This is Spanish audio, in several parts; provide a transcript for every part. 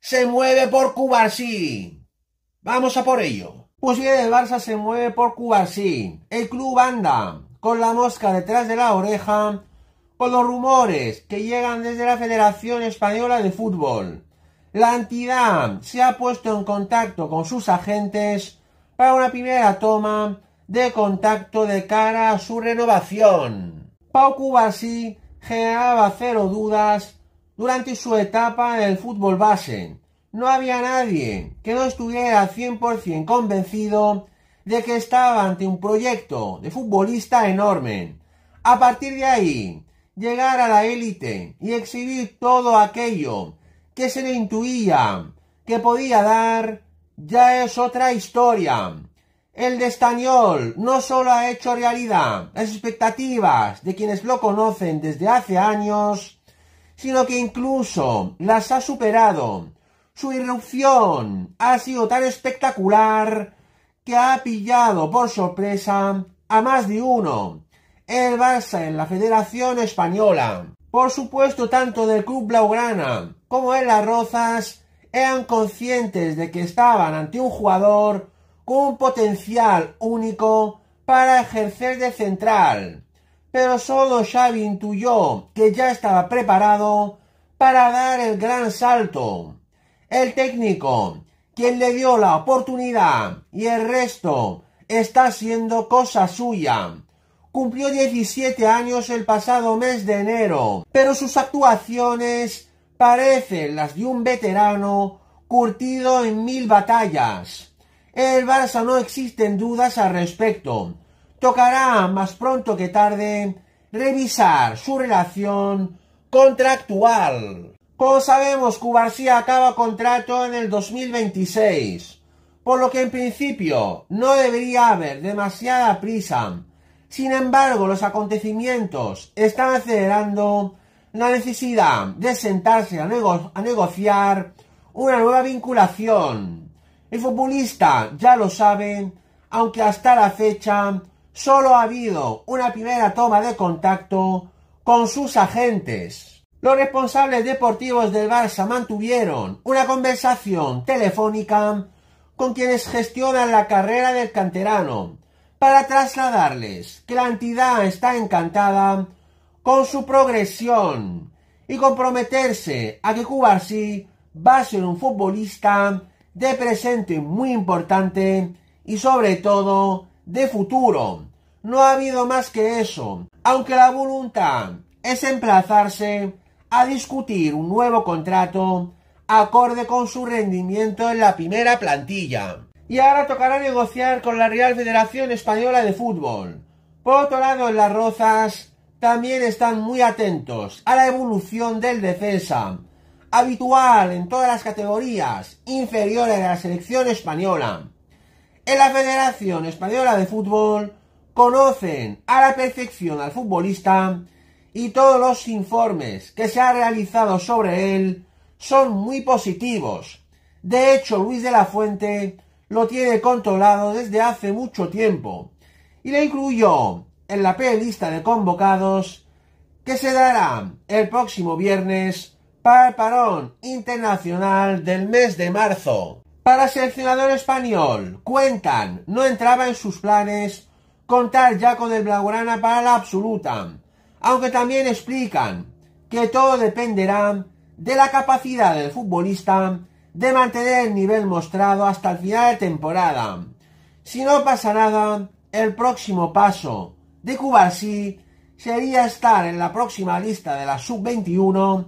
se mueve por Cubarsí. Vamos a por ello. Pues bien, el Barça se mueve por Cubarsí. El club anda con la mosca detrás de la oreja con los rumores que llegan desde la Federación Española de Fútbol. La entidad se ha puesto en contacto con sus agentes para una primera toma de contacto de cara a su renovación. Pau Cubarsí generaba cero dudas durante su etapa en el fútbol base. No había nadie que no estuviera 100% convencido de que estaba ante un proyecto de futbolista enorme. A partir de ahí, llegar a la élite y exhibir todo aquello que se le intuía que podía dar, ya es otra historia. El de Estañol no solo ha hecho realidad las expectativas de quienes lo conocen desde hace años, sino que incluso las ha superado. Su irrupción ha sido tan espectacular que ha pillado por sorpresa a más de uno. El Barça en la Federación Española. Por supuesto, tanto del club blaugrana como en las Rozas eran conscientes de que estaban ante un jugador con un potencial único para ejercer de central pero solo Xavi intuyó que ya estaba preparado para dar el gran salto. El técnico, quien le dio la oportunidad y el resto está siendo cosa suya. Cumplió 17 años el pasado mes de enero, pero sus actuaciones parecen las de un veterano curtido en mil batallas. El Barça no existen dudas al respecto tocará más pronto que tarde revisar su relación contractual. Como sabemos, Cubarsía acaba contrato en el 2026, por lo que en principio no debería haber demasiada prisa. Sin embargo, los acontecimientos están acelerando la necesidad de sentarse a, a negociar una nueva vinculación. El futbolista ya lo sabe, aunque hasta la fecha solo ha habido una primera toma de contacto con sus agentes. Los responsables deportivos del Barça mantuvieron una conversación telefónica con quienes gestionan la carrera del canterano para trasladarles que la entidad está encantada con su progresión y comprometerse a que Cubarsí va a ser un futbolista de presente muy importante y sobre todo de futuro. No ha habido más que eso, aunque la voluntad es emplazarse a discutir un nuevo contrato acorde con su rendimiento en la primera plantilla. Y ahora tocará negociar con la Real Federación Española de Fútbol. Por otro lado, las Rozas también están muy atentos a la evolución del defensa, habitual en todas las categorías inferiores de la selección española. En la Federación Española de Fútbol conocen a la perfección al futbolista y todos los informes que se han realizado sobre él son muy positivos. De hecho, Luis de la Fuente lo tiene controlado desde hace mucho tiempo y le incluyó en la lista de convocados que se dará el próximo viernes para el parón internacional del mes de marzo. Para el seleccionador español, cuentan, no entraba en sus planes contar ya con el Blaugrana para la absoluta, aunque también explican que todo dependerá de la capacidad del futbolista de mantener el nivel mostrado hasta el final de temporada. Si no pasa nada, el próximo paso de Cubarsí sería estar en la próxima lista de la sub-21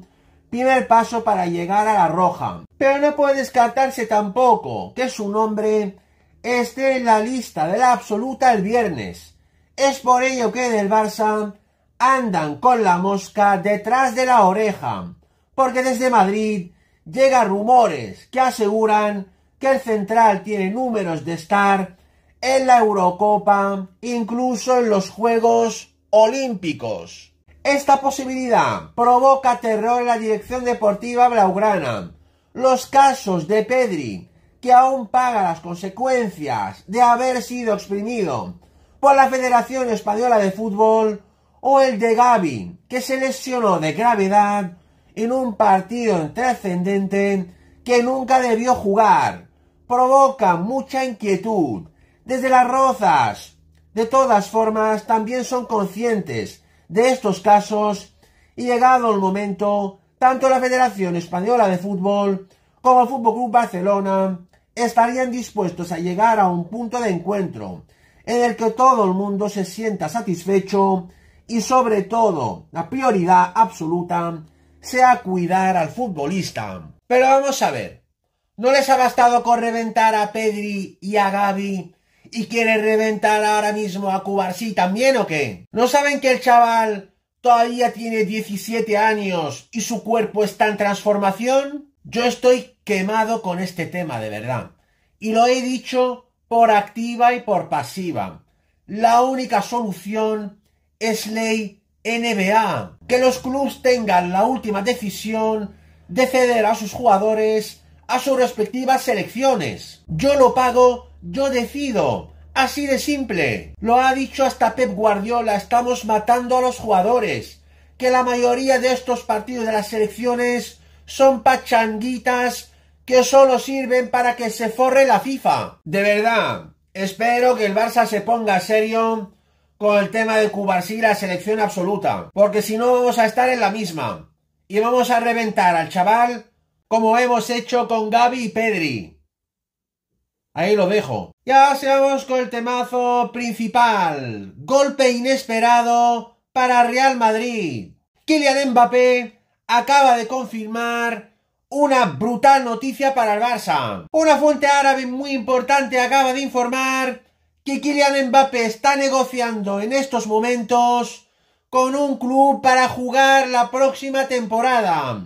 primer paso para llegar a la roja. Pero no puede descartarse tampoco que su nombre esté en la lista de la absoluta el viernes. Es por ello que en el Barça andan con la mosca detrás de la oreja, porque desde Madrid llegan rumores que aseguran que el central tiene números de estar en la Eurocopa, incluso en los Juegos Olímpicos. Esta posibilidad provoca terror en la dirección deportiva blaugrana. Los casos de Pedri, que aún paga las consecuencias de haber sido exprimido por la Federación Española de Fútbol, o el de Gaby, que se lesionó de gravedad en un partido trascendente que nunca debió jugar, provoca mucha inquietud. Desde las rozas, de todas formas, también son conscientes de estos casos y llegado el momento, tanto la Federación Española de Fútbol como el Fútbol Club Barcelona estarían dispuestos a llegar a un punto de encuentro en el que todo el mundo se sienta satisfecho y sobre todo la prioridad absoluta sea cuidar al futbolista. Pero vamos a ver, ¿no les ha bastado con reventar a Pedri y a Gaby ¿Y quiere reventar ahora mismo a Cubarsí también o qué? ¿No saben que el chaval todavía tiene 17 años y su cuerpo está en transformación? Yo estoy quemado con este tema, de verdad. Y lo he dicho por activa y por pasiva. La única solución es ley NBA. Que los clubes tengan la última decisión de ceder a sus jugadores a sus respectivas selecciones. Yo lo pago yo decido. Así de simple. Lo ha dicho hasta Pep Guardiola, estamos matando a los jugadores. Que la mayoría de estos partidos de las selecciones son pachanguitas que solo sirven para que se forre la FIFA. De verdad, espero que el Barça se ponga serio con el tema de Cubarsí la selección absoluta, porque si no vamos a estar en la misma. Y vamos a reventar al chaval como hemos hecho con Gaby y Pedri. Ahí lo dejo. Ya seamos con el temazo principal. Golpe inesperado para Real Madrid. Kylian Mbappé acaba de confirmar una brutal noticia para el Barça. Una fuente árabe muy importante acaba de informar que Kylian Mbappé está negociando en estos momentos con un club para jugar la próxima temporada.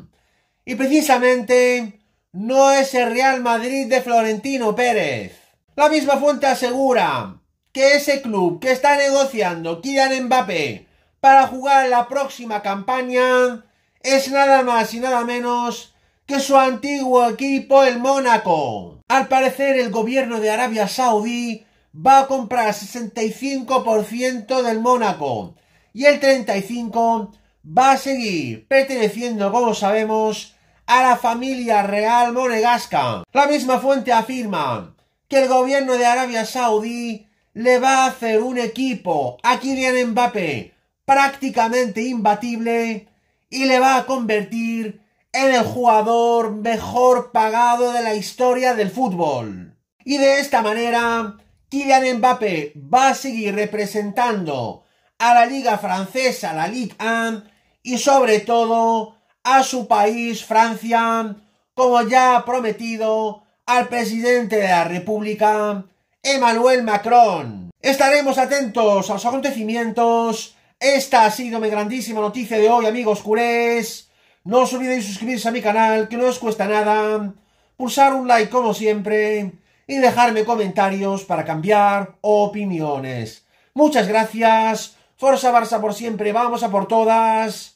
Y precisamente no es el Real Madrid de Florentino Pérez. La misma fuente asegura que ese club que está negociando Kylian Mbappé para jugar la próxima campaña es nada más y nada menos que su antiguo equipo el Mónaco. Al parecer el gobierno de Arabia Saudí va a comprar 65% del Mónaco y el 35% va a seguir perteneciendo, como sabemos, a la familia real monegasca. La misma fuente afirma que el gobierno de Arabia Saudí le va a hacer un equipo a Kylian Mbappé prácticamente imbatible y le va a convertir en el jugador mejor pagado de la historia del fútbol. Y de esta manera, Kylian Mbappé va a seguir representando a la liga francesa, la Ligue 1, y sobre todo a su país, Francia, como ya ha prometido al presidente de la República, Emmanuel Macron. Estaremos atentos a los acontecimientos. Esta ha sido mi grandísima noticia de hoy, amigos curés, No os olvidéis suscribirse a mi canal, que no os cuesta nada. Pulsar un like como siempre y dejarme comentarios para cambiar opiniones. Muchas gracias. Forza Barça por siempre, vamos a por todas